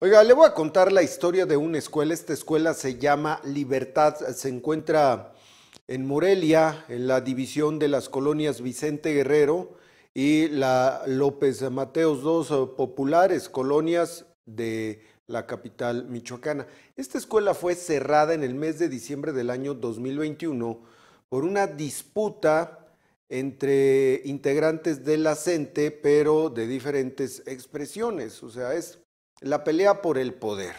Oiga, le voy a contar la historia de una escuela. Esta escuela se llama Libertad. Se encuentra en Morelia, en la división de las colonias Vicente Guerrero y la López Mateos, dos populares colonias de la capital michoacana. Esta escuela fue cerrada en el mes de diciembre del año 2021 por una disputa entre integrantes de la CENTE, pero de diferentes expresiones. O sea, es la pelea por el poder.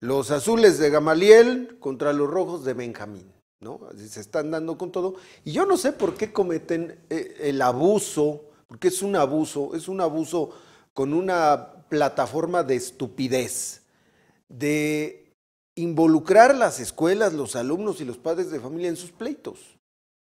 Los azules de Gamaliel contra los rojos de Benjamín, ¿no? Se están dando con todo. Y yo no sé por qué cometen eh, el abuso, porque es un abuso, es un abuso con una plataforma de estupidez, de involucrar las escuelas, los alumnos y los padres de familia en sus pleitos.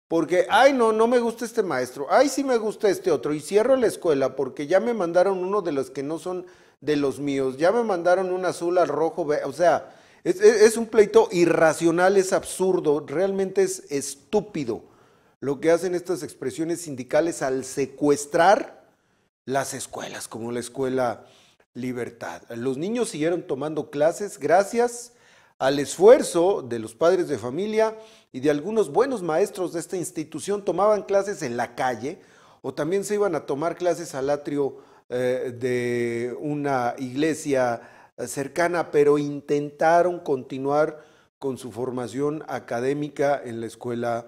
Porque, ay, no, no me gusta este maestro, ay, sí me gusta este otro, y cierro la escuela porque ya me mandaron uno de los que no son de los míos. Ya me mandaron un azul al rojo, o sea, es, un pleito irracional, es absurdo, realmente es estúpido lo que hacen estas expresiones sindicales al secuestrar las escuelas, como la escuela Libertad. Los niños siguieron tomando clases gracias al esfuerzo de los padres de familia y de algunos buenos maestros de esta institución. Tomaban clases en la calle o también se iban a tomar clases al atrio eh, de una iglesia cercana, pero intentaron continuar con su formación académica en la Escuela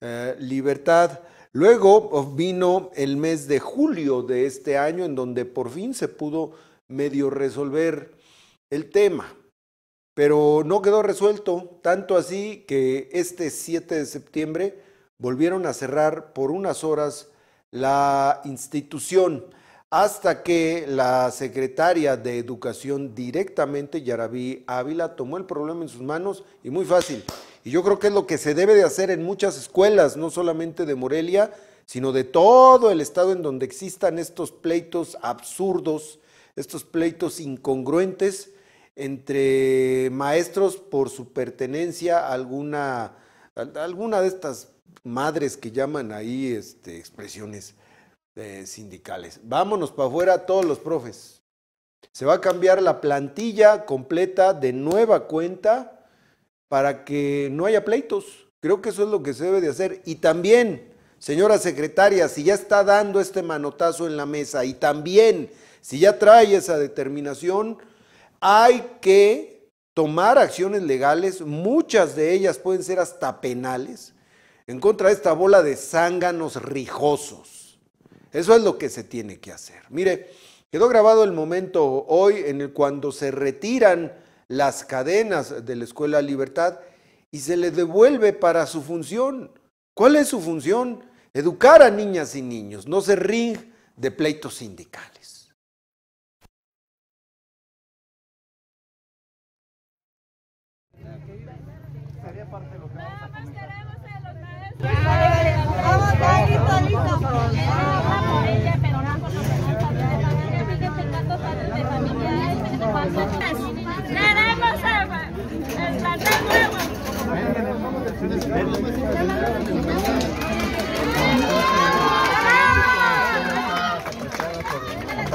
eh, Libertad. Luego vino el mes de julio de este año en donde por fin se pudo medio resolver el tema, pero no quedó resuelto, tanto así que este 7 de septiembre volvieron a cerrar por unas horas la institución hasta que la secretaria de Educación directamente, Yarabí Ávila, tomó el problema en sus manos y muy fácil. Y yo creo que es lo que se debe de hacer en muchas escuelas, no solamente de Morelia, sino de todo el estado en donde existan estos pleitos absurdos, estos pleitos incongruentes entre maestros por su pertenencia a alguna, alguna de estas madres que llaman ahí este, expresiones sindicales. Vámonos para afuera todos los profes. Se va a cambiar la plantilla completa de nueva cuenta para que no haya pleitos. Creo que eso es lo que se debe de hacer. Y también, señora secretaria, si ya está dando este manotazo en la mesa y también si ya trae esa determinación, hay que tomar acciones legales, muchas de ellas pueden ser hasta penales, en contra de esta bola de zánganos rijosos eso es lo que se tiene que hacer. Mire, quedó grabado el momento hoy en el cuando se retiran las cadenas de la Escuela Libertad y se le devuelve para su función. ¿Cuál es su función? Educar a niñas y niños, no se ring de pleitos sindicales.